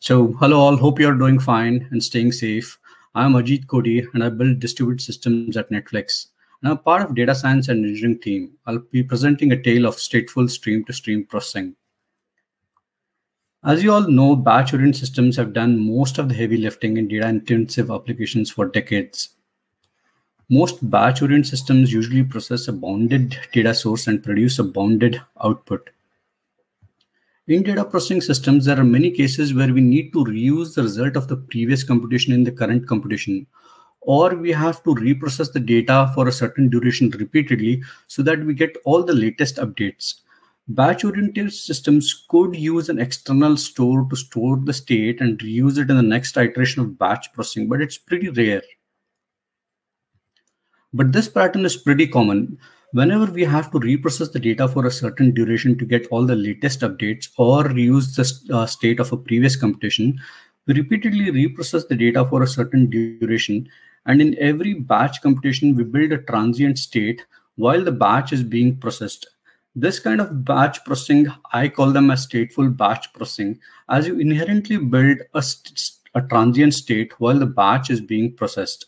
So hello all, hope you're doing fine and staying safe. I'm Ajit Kodi and I build distributed systems at Netflix. And I'm part of data science and engineering team. I'll be presenting a tale of stateful stream-to-stream -stream processing. As you all know, batch-oriented systems have done most of the heavy lifting in data-intensive applications for decades. Most batch-oriented systems usually process a bounded data source and produce a bounded output. In data processing systems, there are many cases where we need to reuse the result of the previous computation in the current computation, or we have to reprocess the data for a certain duration repeatedly so that we get all the latest updates. Batch oriented systems could use an external store to store the state and reuse it in the next iteration of batch processing, but it's pretty rare. But this pattern is pretty common whenever we have to reprocess the data for a certain duration to get all the latest updates or reuse the st uh, state of a previous computation, we repeatedly reprocess the data for a certain duration. And in every batch computation, we build a transient state while the batch is being processed. This kind of batch processing, I call them as stateful batch processing, as you inherently build a, st a transient state while the batch is being processed.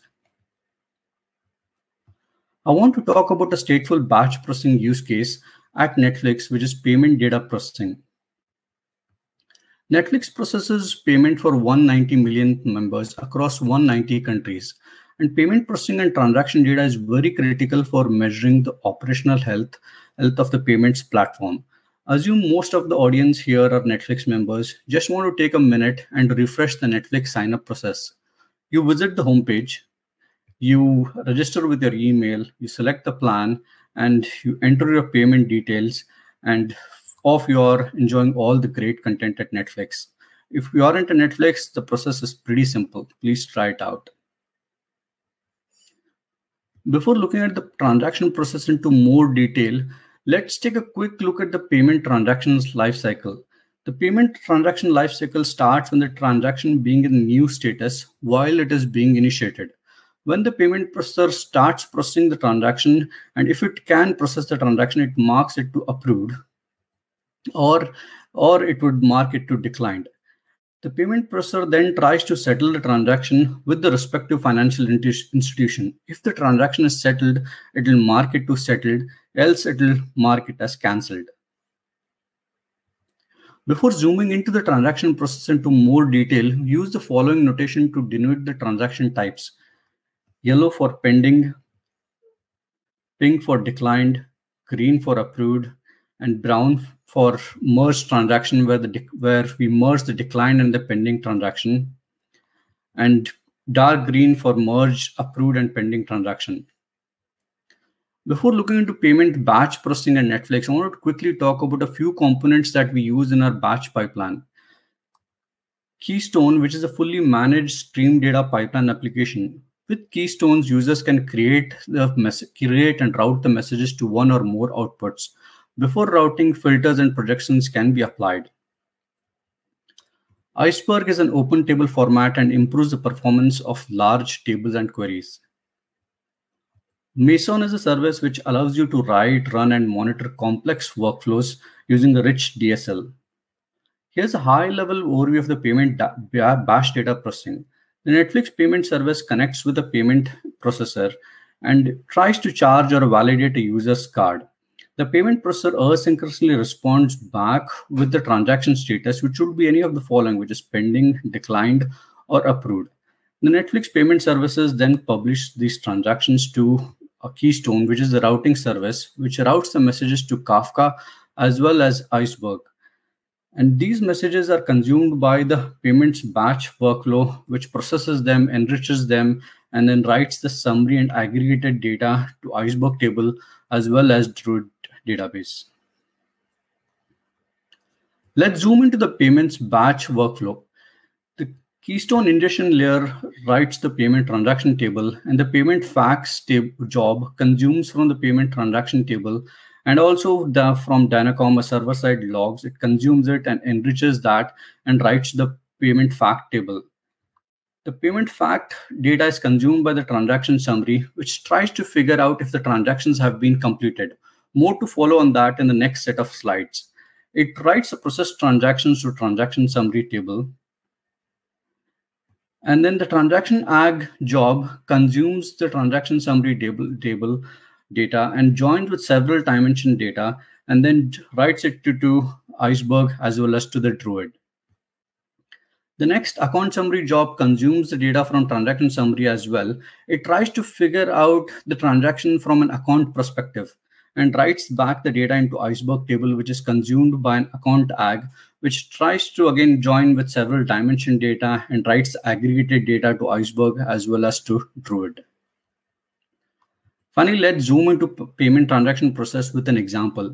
I want to talk about a stateful batch processing use case at Netflix, which is payment data processing. Netflix processes payment for 190 million members across 190 countries. And payment processing and transaction data is very critical for measuring the operational health, health of the payments platform. Assume most of the audience here are Netflix members. Just want to take a minute and refresh the Netflix sign up process. You visit the homepage, you register with your email, you select the plan, and you enter your payment details, and off you are enjoying all the great content at Netflix. If you aren't at Netflix, the process is pretty simple. Please try it out. Before looking at the transaction process into more detail, let's take a quick look at the payment transactions lifecycle. The payment transaction lifecycle starts when the transaction being in new status while it is being initiated when the payment processor starts processing the transaction and if it can process the transaction it marks it to approved or or it would mark it to declined the payment processor then tries to settle the transaction with the respective financial institution if the transaction is settled it will mark it to settled else it will mark it as cancelled before zooming into the transaction process into more detail use the following notation to denote the transaction types yellow for pending, pink for declined, green for approved, and brown for merged transaction where the where we merge the declined and the pending transaction, and dark green for merge approved and pending transaction. Before looking into payment, batch processing, and Netflix, I want to quickly talk about a few components that we use in our batch pipeline. Keystone, which is a fully managed stream data pipeline application, with keystones, users can create the mess- create and route the messages to one or more outputs. Before routing, filters and projections can be applied. Iceberg is an open table format and improves the performance of large tables and queries. Mason is a service which allows you to write, run, and monitor complex workflows using a rich DSL. Here's a high level overview of the payment da- bash data processing. The Netflix payment service connects with a payment processor and tries to charge or validate a user's card. The payment processor asynchronously responds back with the transaction status, which would be any of the following, which is pending, declined, or approved. The Netflix payment services then publish these transactions to a Keystone, which is the routing service, which routes the messages to Kafka as well as Iceberg. And these messages are consumed by the payments batch workflow, which processes them, enriches them, and then writes the summary and aggregated data to Iceberg table as well as Druid database. Let's zoom into the payments batch workflow. The Keystone ingestion layer writes the payment transaction table and the payment fax job consumes from the payment transaction table and also the from Dynacom a server side logs it consumes it and enriches that and writes the payment fact table. The payment fact data is consumed by the transaction summary, which tries to figure out if the transactions have been completed. More to follow on that in the next set of slides. It writes the processed transactions to transaction summary table. And then the transaction ag job consumes the transaction summary table, table data and joins with several dimension data, and then writes it to, to Iceberg as well as to the Druid. The next account summary job consumes the data from transaction summary as well. It tries to figure out the transaction from an account perspective and writes back the data into iceberg table, which is consumed by an account ag, which tries to again join with several dimension data and writes aggregated data to iceberg as well as to Druid. Finally, let's zoom into payment transaction process with an example.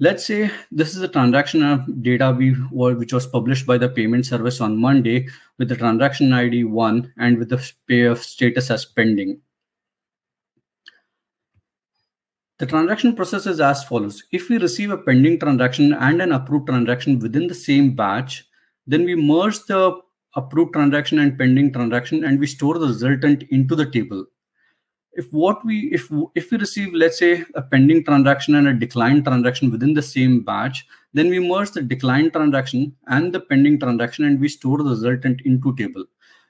Let's say this is a transaction of uh, data we which was published by the payment service on Monday with the transaction ID 1 and with the pay of uh, status as pending. The transaction process is as follows. If we receive a pending transaction and an approved transaction within the same batch, then we merge the approved transaction and pending transaction and we store the resultant into the table if what we if if we receive let's say a pending transaction and a declined transaction within the same batch then we merge the declined transaction and the pending transaction and we store the resultant into table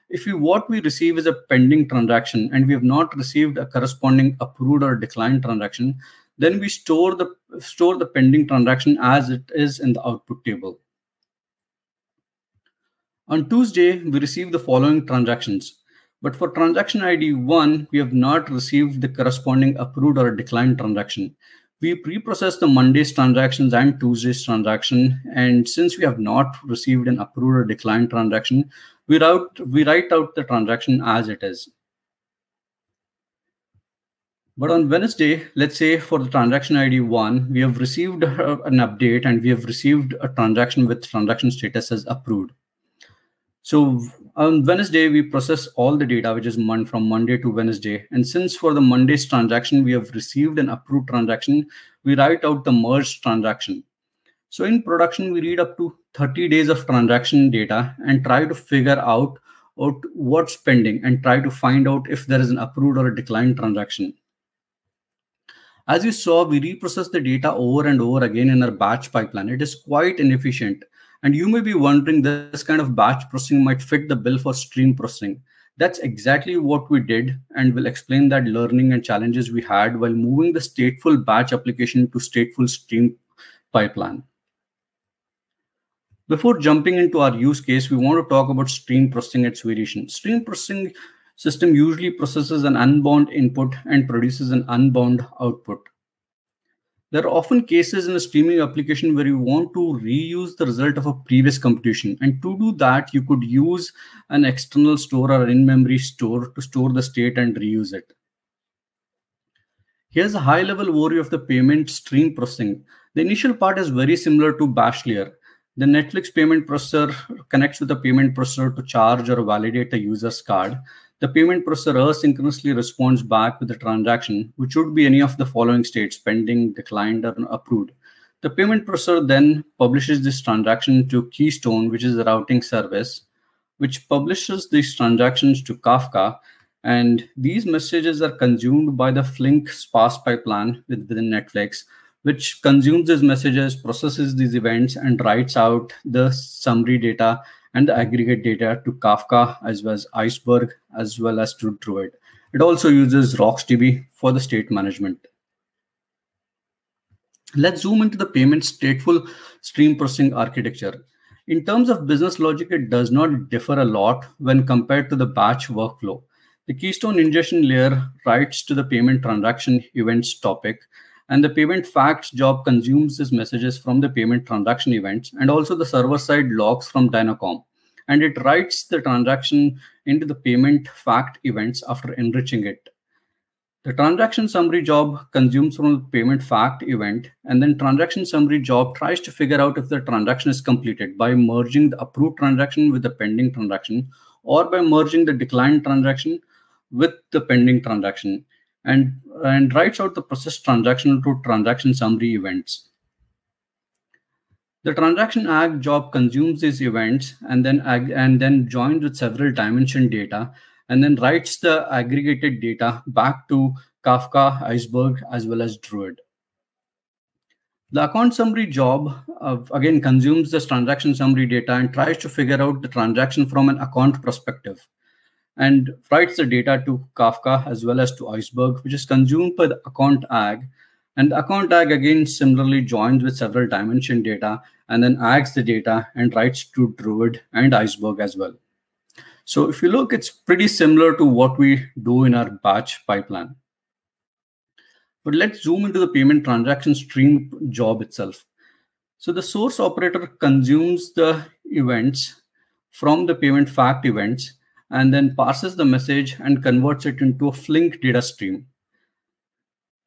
if we what we receive is a pending transaction and we have not received a corresponding approved or declined transaction then we store the store the pending transaction as it is in the output table on tuesday we receive the following transactions but for transaction ID 1, we have not received the corresponding approved or declined transaction. We pre-process the Monday's transactions and Tuesday's transaction. And since we have not received an approved or declined transaction, we, we write out the transaction as it is. But on Wednesday, let's say for the transaction ID 1, we have received uh, an update and we have received a transaction with transaction status as approved. So on Wednesday, we process all the data, which is from Monday to Wednesday. And since for the Monday's transaction, we have received an approved transaction, we write out the merged transaction. So in production, we read up to 30 days of transaction data and try to figure out, out what's pending and try to find out if there is an approved or a declined transaction. As you saw, we reprocess the data over and over again in our batch pipeline. It is quite inefficient and you may be wondering this kind of batch processing might fit the bill for stream processing. That's exactly what we did, and we'll explain that learning and challenges we had while moving the stateful batch application to stateful stream pipeline. Before jumping into our use case, we want to talk about stream processing its variation. Stream processing system usually processes an unbound input and produces an unbound output. There are often cases in a streaming application where you want to reuse the result of a previous computation. And to do that, you could use an external store or in-memory store to store the state and reuse it. Here's a high-level overview of the payment stream processing. The initial part is very similar to bash layer. The Netflix payment processor connects with the payment processor to charge or validate a user's card the payment processor asynchronously responds back with the transaction, which would be any of the following states pending, declined, or approved. The payment processor then publishes this transaction to Keystone, which is the routing service, which publishes these transactions to Kafka. And these messages are consumed by the Flink sparse pipeline within Netflix, which consumes these messages, processes these events, and writes out the summary data and the aggregate data to Kafka as well as Iceberg as well as to Druid. It also uses RocksDB for the state management. Let's zoom into the payment stateful stream processing architecture. In terms of business logic, it does not differ a lot when compared to the batch workflow. The Keystone ingestion layer writes to the payment transaction events topic and the payment facts job consumes these messages from the payment transaction events and also the server side logs from Dynacom. And it writes the transaction into the payment fact events after enriching it. The transaction summary job consumes from the payment fact event, and then transaction summary job tries to figure out if the transaction is completed by merging the approved transaction with the pending transaction or by merging the declined transaction with the pending transaction and, and writes out the processed transaction to transaction summary events. The transaction ag job consumes these events and then ag- and then joins with several dimension data and then writes the aggregated data back to Kafka, Iceberg, as well as Druid. The account summary job uh, again consumes this transaction summary data and tries to figure out the transaction from an account perspective and writes the data to Kafka as well as to Iceberg, which is consumed by the account tag. And the account tag again similarly joins with several dimension data and then adds the data and writes to Druid and Iceberg as well. So if you look, it's pretty similar to what we do in our batch pipeline. But let's zoom into the payment transaction stream job itself. So the source operator consumes the events from the payment fact events and then parses the message and converts it into a Flink data stream.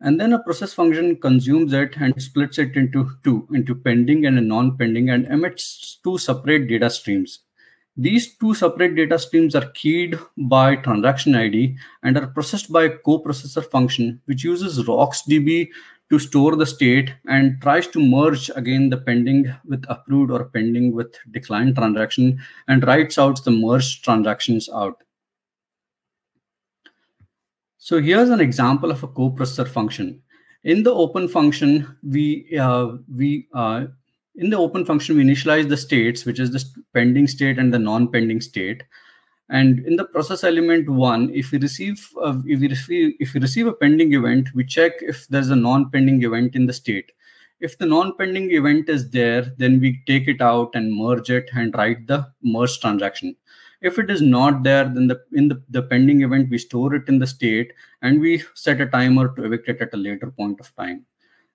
And then a process function consumes it and splits it into two, into pending and non-pending, and emits two separate data streams. These two separate data streams are keyed by transaction ID and are processed by a coprocessor function, which uses RocksDB to store the state and tries to merge again the pending with approved or pending with declined transaction and writes out the merged transactions out. So here's an example of a coprocessor function. In the open function, we uh, we uh, in the open function we initialize the states, which is the pending state and the non-pending state and in the process element one if we receive a, uh, if we receive if we receive a pending event we check if there's a non-pending event in the state if the non-pending event is there then we take it out and merge it and write the merge transaction if it is not there then the in the, the pending event we store it in the state and we set a timer to evict it at a later point of time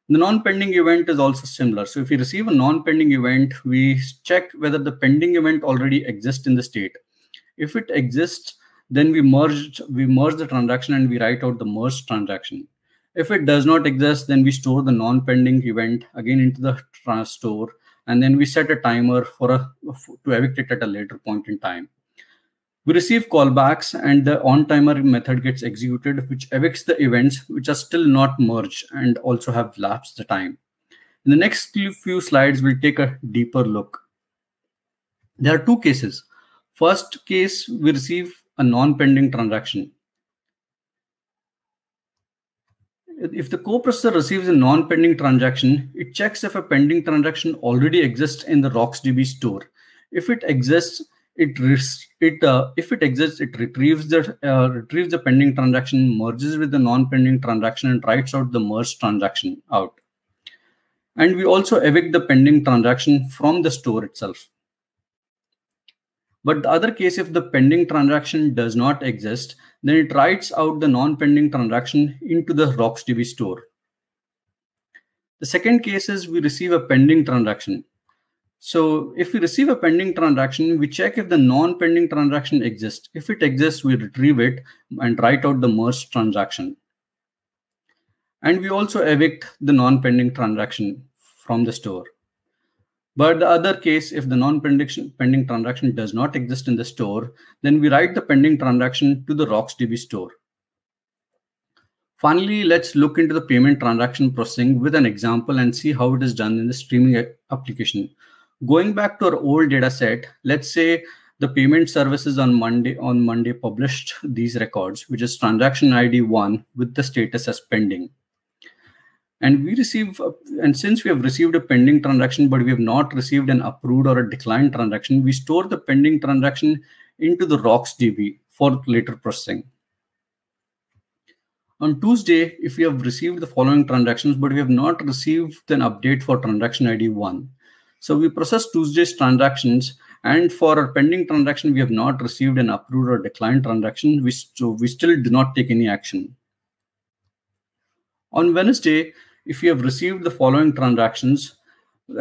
the non-pending event is also similar. So if we receive a non-pending event, we check whether the pending event already exists in the state if it exists then we merge we merge the transaction and we write out the merged transaction if it does not exist then we store the non pending event again into the store and then we set a timer for a to evict it at a later point in time we receive callbacks and the on timer method gets executed which evicts the events which are still not merged and also have lapsed the time in the next few slides we'll take a deeper look there are two cases First case, we receive a non-pending transaction. If the co-processor receives a non-pending transaction, it checks if a pending transaction already exists in the RocksDB store. If it exists, it it uh, if it exists, it retrieves the uh, retrieves the pending transaction, merges with the non-pending transaction, and writes out the merged transaction out. And we also evict the pending transaction from the store itself. But the other case, if the pending transaction does not exist, then it writes out the non-pending transaction into the RocksDB store. The second case is we receive a pending transaction. So if we receive a pending transaction, we check if the non-pending transaction exists. If it exists, we retrieve it and write out the merged transaction. And we also evict the non-pending transaction from the store. But the other case, if the non-pending pending transaction does not exist in the store, then we write the pending transaction to the RocksDB store. Finally, let's look into the payment transaction processing with an example and see how it is done in the streaming application. Going back to our old data set, let's say the payment services on Monday on Monday published these records, which is transaction ID 1 with the status as pending and we receive a, and since we have received a pending transaction but we have not received an approved or a declined transaction we store the pending transaction into the rocks db for later processing on tuesday if we have received the following transactions but we have not received an update for transaction id 1 so we process tuesday's transactions and for our pending transaction we have not received an approved or declined transaction which so we still do not take any action on wednesday if you have received the following transactions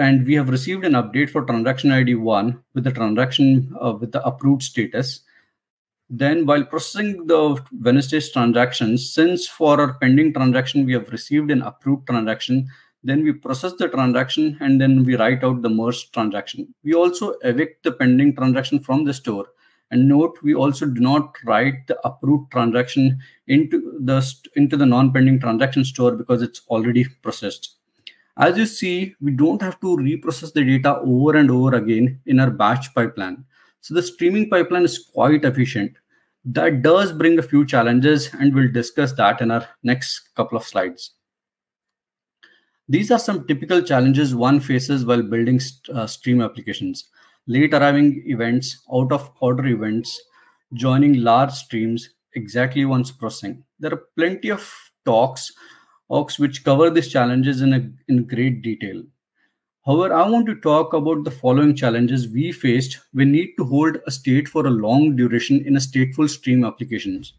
and we have received an update for transaction ID 1 with the transaction uh, with the approved status, then while processing the Wednesday's transactions, since for our pending transaction, we have received an approved transaction, then we process the transaction and then we write out the merged transaction. We also evict the pending transaction from the store and note, we also do not write the approved transaction into the, into the non-pending transaction store because it's already processed. As you see, we don't have to reprocess the data over and over again in our batch pipeline. So the streaming pipeline is quite efficient. That does bring a few challenges and we'll discuss that in our next couple of slides. These are some typical challenges one faces while building st uh, stream applications late arriving events, out of order events, joining large streams exactly once processing. There are plenty of talks, talks which cover these challenges in, a, in great detail. However, I want to talk about the following challenges we faced we need to hold a state for a long duration in a stateful stream applications,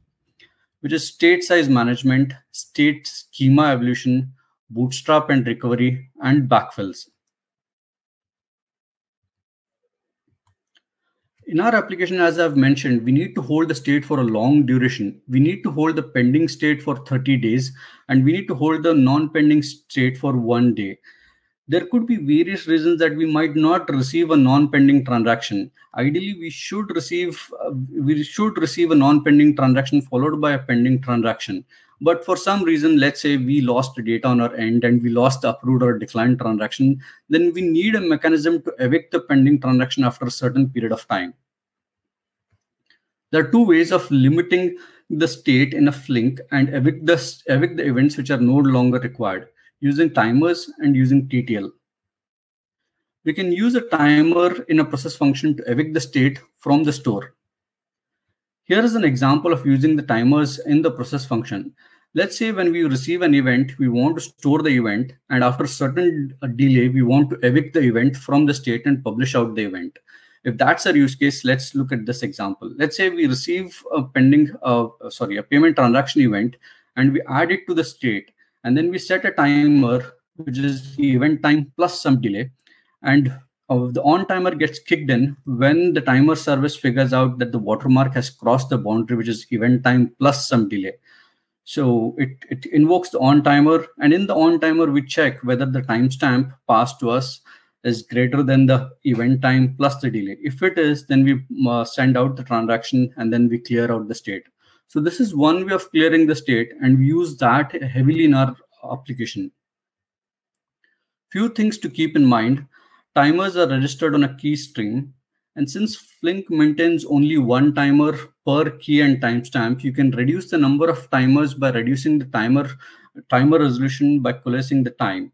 which is state size management, state schema evolution, bootstrap and recovery, and backfills. in our application, as I've mentioned, we need to hold the state for a long duration. We need to hold the pending state for 30 days, and we need to hold the non-pending state for one day. There could be various reasons that we might not receive a non-pending transaction. Ideally, we should receive uh, we should receive a non-pending transaction followed by a pending transaction. But for some reason, let's say we lost the data on our end and we lost the approved or declined transaction, then we need a mechanism to evict the pending transaction after a certain period of time. There are two ways of limiting the state in a Flink and evict the, evict the events which are no longer required using timers and using TTL. We can use a timer in a process function to evict the state from the store. Here is an example of using the timers in the process function. Let's say when we receive an event, we want to store the event, and after certain delay, we want to evict the event from the state and publish out the event. If that's our use case, let's look at this example. Let's say we receive a pending, uh, sorry, a payment transaction event, and we add it to the state, and then we set a timer, which is the event time plus some delay, and uh, the on timer gets kicked in when the timer service figures out that the watermark has crossed the boundary, which is event time plus some delay. So it, it invokes the on timer, and in the on timer, we check whether the timestamp passed to us is greater than the event time plus the delay. If it is, then we uh, send out the transaction and then we clear out the state. So this is one way of clearing the state, and we use that heavily in our application. Few things to keep in mind timers are registered on a key string. And since Flink maintains only one timer per key and timestamp, you can reduce the number of timers by reducing the timer, timer resolution by coalescing the time.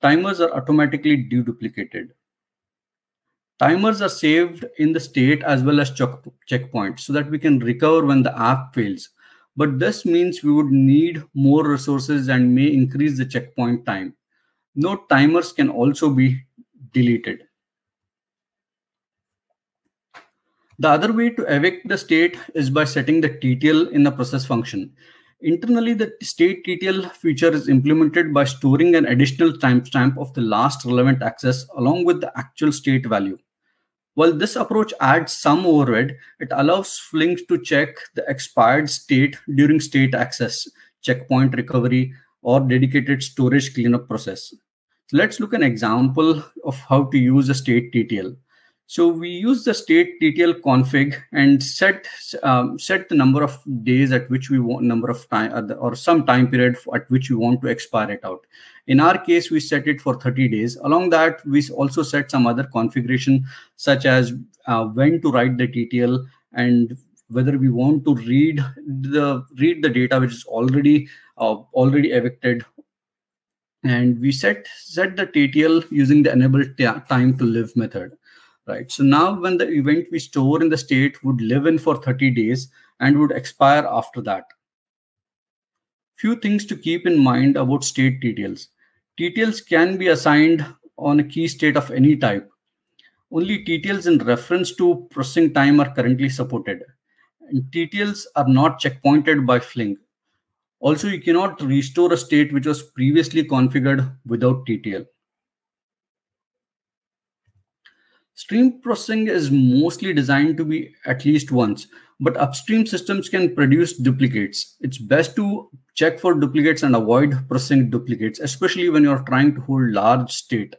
Timers are automatically deduplicated. Timers are saved in the state as well as check checkpoints so that we can recover when the app fails. But this means we would need more resources and may increase the checkpoint time. Note timers can also be deleted. The other way to evict the state is by setting the TTL in the process function. Internally, the state TTL feature is implemented by storing an additional timestamp of the last relevant access along with the actual state value. While this approach adds some overhead, it allows Flink to check the expired state during state access, checkpoint recovery, or dedicated storage cleanup process let's look an example of how to use a state TTL. So we use the state TTL config and set um, set the number of days at which we want number of time or some time period at which we want to expire it out. In our case, we set it for 30 days. Along that, we also set some other configuration such as uh, when to write the TTL and whether we want to read the read the data which is already uh, already evicted and we set set the TTL using the enable time to live method, right? So now when the event we store in the state would live in for 30 days and would expire after that. Few things to keep in mind about state TTLs. TTLs can be assigned on a key state of any type. Only TTLs in reference to processing time are currently supported. And TTLs are not checkpointed by Flink. Also, you cannot restore a state which was previously configured without TTL. Stream processing is mostly designed to be at least once, but upstream systems can produce duplicates. It's best to check for duplicates and avoid processing duplicates, especially when you're trying to hold large state.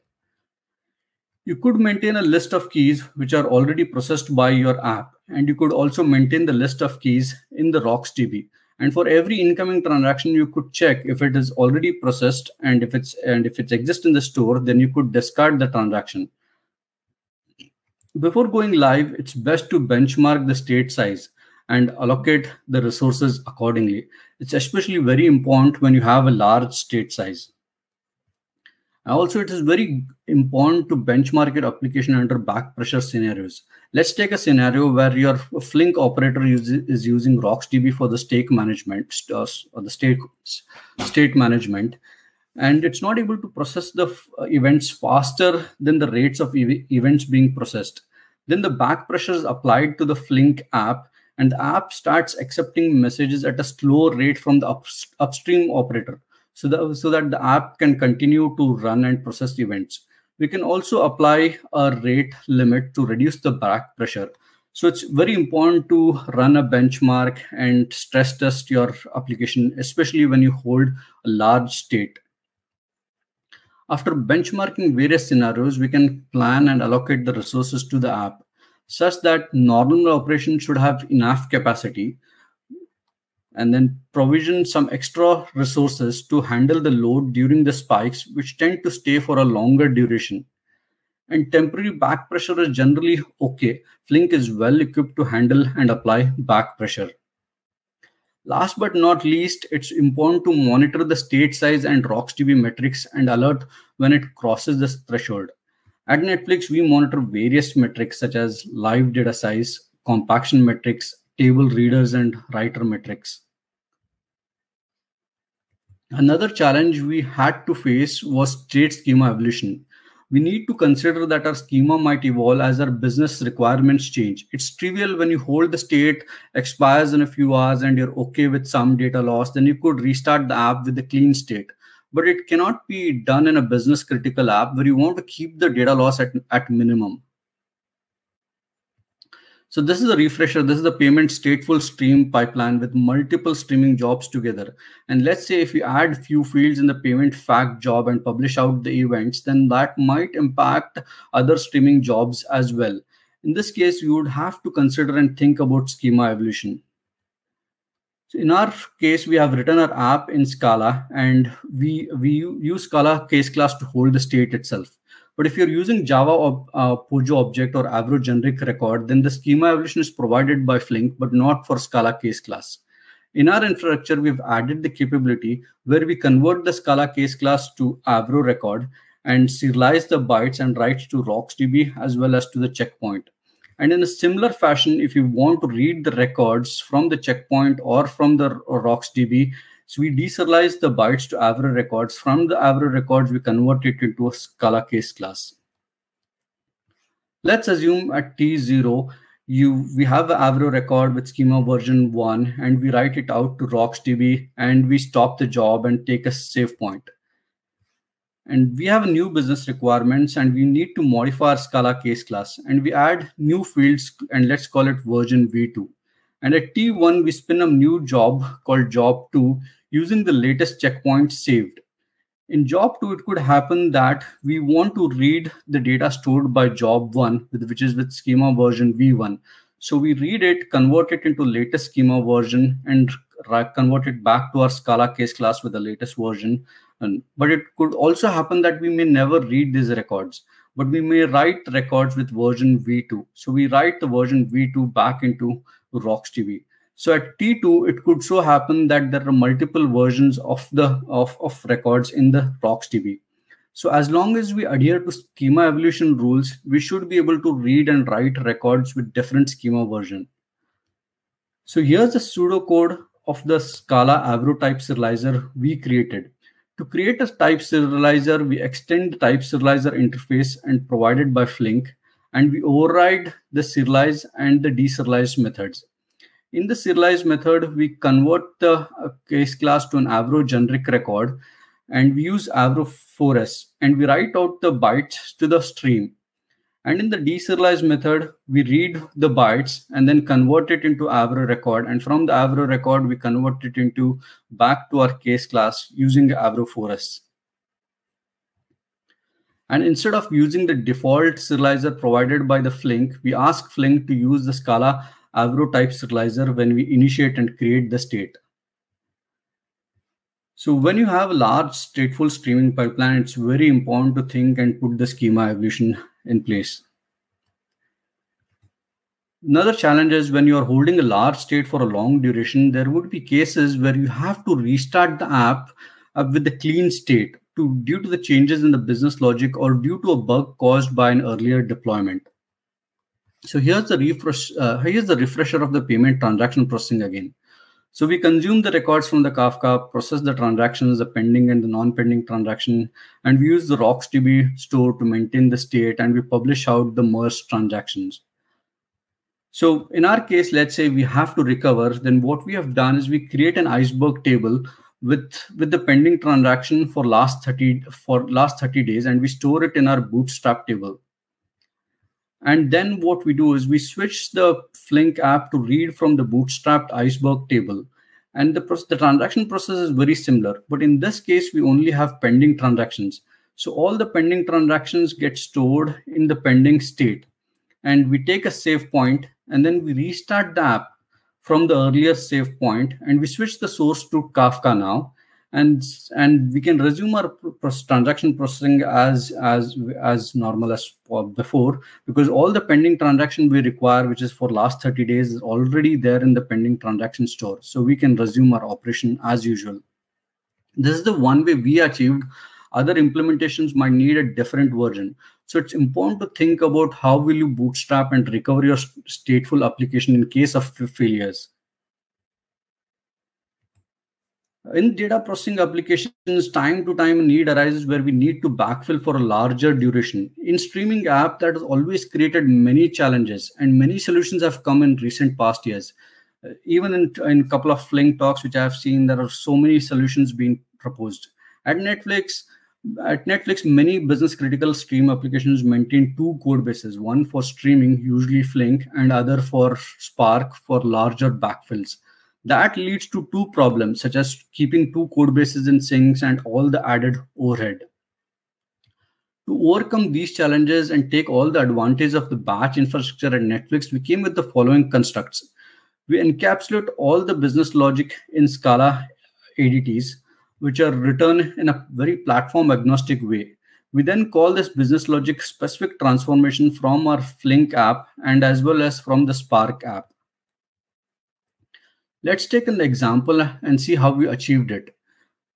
You could maintain a list of keys which are already processed by your app, and you could also maintain the list of keys in the RocksDB and for every incoming transaction you could check if it is already processed and if it's and if it exists in the store then you could discard the transaction before going live it's best to benchmark the state size and allocate the resources accordingly it's especially very important when you have a large state size also, it is very important to benchmark your application under back pressure scenarios. Let's take a scenario where your Flink operator is using RocksDB for the stake management or the state state management, and it's not able to process the uh, events faster than the rates of ev events being processed. Then the back pressure is applied to the Flink app, and the app starts accepting messages at a slow rate from the up upstream operator so that, so that the app can continue to run and process events. We can also apply a rate limit to reduce the back pressure. So it's very important to run a benchmark and stress test your application, especially when you hold a large state. After benchmarking various scenarios, we can plan and allocate the resources to the app such that normal operation should have enough capacity and then provision some extra resources to handle the load during the spikes, which tend to stay for a longer duration. And temporary back pressure is generally okay. Flink is well equipped to handle and apply back pressure. Last but not least, it's important to monitor the state size and RocksDB metrics and alert when it crosses this threshold. At Netflix, we monitor various metrics such as live data size, compaction metrics, table readers, and writer metrics. Another challenge we had to face was state schema evolution. We need to consider that our schema might evolve as our business requirements change. It's trivial when you hold the state, expires in a few hours, and you're okay with some data loss, then you could restart the app with a clean state. But it cannot be done in a business critical app where you want to keep the data loss at, at minimum so this is a refresher. This is the payment stateful stream pipeline with multiple streaming jobs together. And let's say if you add few fields in the payment fact job and publish out the events, then that might impact other streaming jobs as well. In this case, you would have to consider and think about schema evolution. So in our case, we have written our app in Scala and we, we use Scala case class to hold the state itself. But if you're using Java or uh, Pojo object or Avro generic record, then the schema evolution is provided by Flink, but not for Scala case class. In our infrastructure, we've added the capability where we convert the Scala case class to Avro record and serialize the bytes and writes to RocksDB as well as to the checkpoint. And in a similar fashion, if you want to read the records from the checkpoint or from the RocksDB, so we deserialize the bytes to Avro records. From the Avro records, we convert it into a Scala case class. Let's assume at T0, you we have an Avro record with schema version 1, and we write it out to RocksDB, and we stop the job and take a save point. And we have new business requirements, and we need to modify our Scala case class. And we add new fields, and let's call it version v2. And at T1, we spin a new job called job2, using the latest checkpoint saved. In job two, it could happen that we want to read the data stored by job one, which is with schema version V1. So we read it, convert it into latest schema version, and convert it back to our Scala case class with the latest version. And, but it could also happen that we may never read these records, but we may write records with version V2. So we write the version V2 back into RocksDB. So at T2, it could so happen that there are multiple versions of the of, of records in the RocksDB. So as long as we adhere to schema evolution rules, we should be able to read and write records with different schema version. So here's the pseudocode of the Scala Avro type serializer we created. To create a type serializer, we extend the type serializer interface and provided by Flink, and we override the serialize and the deserialize methods. In the serialized method, we convert the uh, case class to an Avro generic record and we use Avro 4S and we write out the bytes to the stream. And in the deserialized method, we read the bytes and then convert it into Avro record. And from the Avro record, we convert it into back to our case class using Avro 4S. And instead of using the default serializer provided by the Flink, we ask Flink to use the Scala agro type fertilizer when we initiate and create the state. So when you have a large stateful streaming pipeline, it's very important to think and put the schema evolution in place. Another challenge is when you are holding a large state for a long duration, there would be cases where you have to restart the app with a clean state to, due to the changes in the business logic or due to a bug caused by an earlier deployment. So here's the refresh. Uh, here's the refresher of the payment transaction processing again. So we consume the records from the Kafka, process the transactions, the pending and the non-pending transaction, and we use the RocksDB store to maintain the state, and we publish out the merged transactions. So in our case, let's say we have to recover, then what we have done is we create an iceberg table with with the pending transaction for last 30 for last 30 days and we store it in our bootstrap table and then what we do is we switch the Flink app to read from the bootstrapped iceberg table. And the, the transaction process is very similar. But in this case, we only have pending transactions. So all the pending transactions get stored in the pending state. And we take a save point and then we restart the app from the earlier save point and we switch the source to Kafka now and and we can resume our transaction processing as as as normal as before because all the pending transaction we require which is for last 30 days is already there in the pending transaction store so we can resume our operation as usual this is the one way we achieved other implementations might need a different version so it's important to think about how will you bootstrap and recover your stateful application in case of failures in data processing applications time to time need arises where we need to backfill for a larger duration in streaming app that has always created many challenges and many solutions have come in recent past years uh, even in in couple of fling talks which i have seen there are so many solutions being proposed at netflix at netflix many business critical stream applications maintain two code bases one for streaming usually flink and other for spark for larger backfills that leads to two problems such as keeping two code bases in sync and all the added overhead to overcome these challenges and take all the advantage of the batch infrastructure at netflix we came with the following constructs we encapsulate all the business logic in scala adts which are written in a very platform agnostic way we then call this business logic specific transformation from our flink app and as well as from the spark app Let's take an example and see how we achieved it.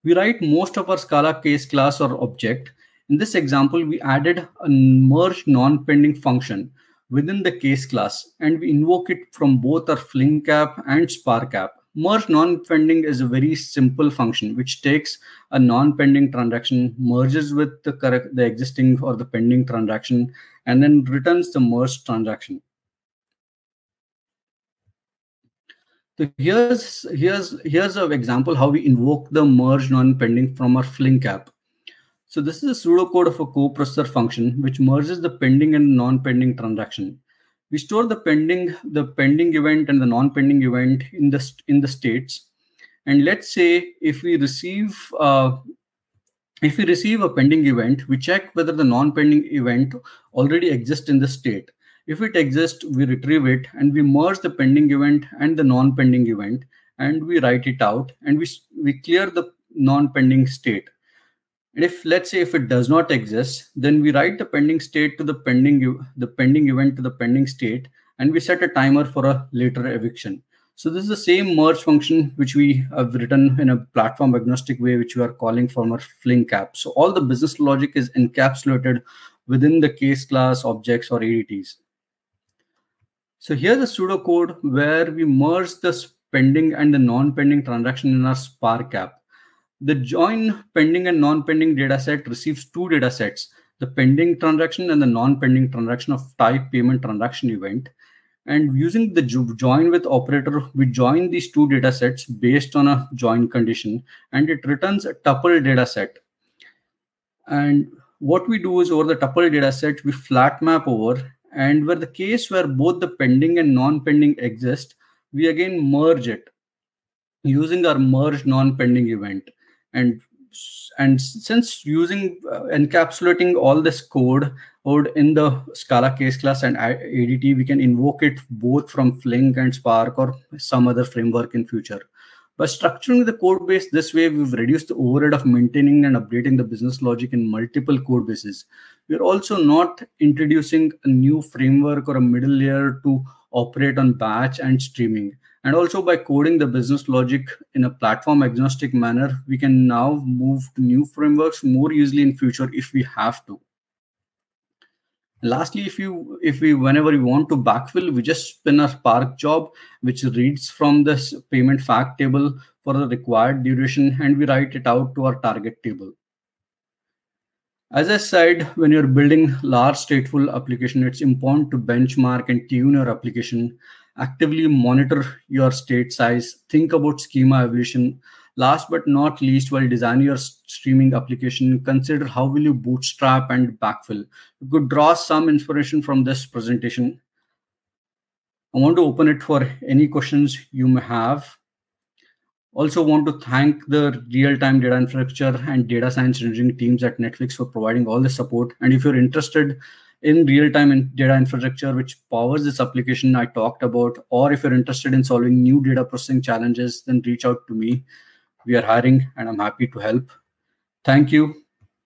We write most of our Scala case class or object. In this example, we added a merge non-pending function within the case class, and we invoke it from both our Flink app and Spark app. Merge non-pending is a very simple function which takes a non-pending transaction, merges with the correct, the existing or the pending transaction, and then returns the merged transaction. So here's here's here's an example how we invoke the merge non-pending from our Flink app. So this is a pseudocode of a coprocessor function which merges the pending and non-pending transaction. We store the pending the pending event and the non-pending event in the in the states. And let's say if we receive uh, if we receive a pending event, we check whether the non-pending event already exists in the state. If it exists, we retrieve it and we merge the pending event and the non-pending event and we write it out and we, we clear the non-pending state. And if let's say if it does not exist, then we write the pending state to the pending the pending event to the pending state and we set a timer for a later eviction. So this is the same merge function which we have written in a platform agnostic way, which we are calling from our Fling cap. So all the business logic is encapsulated within the case class objects or ADTs. So here's the pseudocode where we merge the pending and the non-pending transaction in our Spark app. The join pending and non-pending dataset receives two datasets, the pending transaction and the non-pending transaction of type payment transaction event. And using the join with operator, we join these two datasets based on a join condition, and it returns a tuple dataset. And what we do is over the tuple dataset, we flat map over and where the case where both the pending and non-pending exist, we again merge it using our merge non-pending event. And and since using uh, encapsulating all this code code in the Scala case class and ADT, we can invoke it both from Flink and Spark or some other framework in future. By structuring the code base this way, we've reduced the overhead of maintaining and updating the business logic in multiple code bases we're also not introducing a new framework or a middle layer to operate on batch and streaming. And also by coding the business logic in a platform agnostic manner, we can now move to new frameworks more easily in future if we have to. Lastly, if you if we whenever we want to backfill, we just spin a Spark job which reads from this payment fact table for the required duration and we write it out to our target table. As I said, when you're building large stateful application, it's important to benchmark and tune your application, actively monitor your state size, think about schema evolution. Last but not least, while designing your streaming application, consider how will you bootstrap and backfill. You could draw some inspiration from this presentation. I want to open it for any questions you may have. Also, want to thank the real time data infrastructure and data science engineering teams at Netflix for providing all the support. And if you're interested in real time in data infrastructure, which powers this application I talked about, or if you're interested in solving new data processing challenges, then reach out to me. We are hiring and I'm happy to help. Thank you.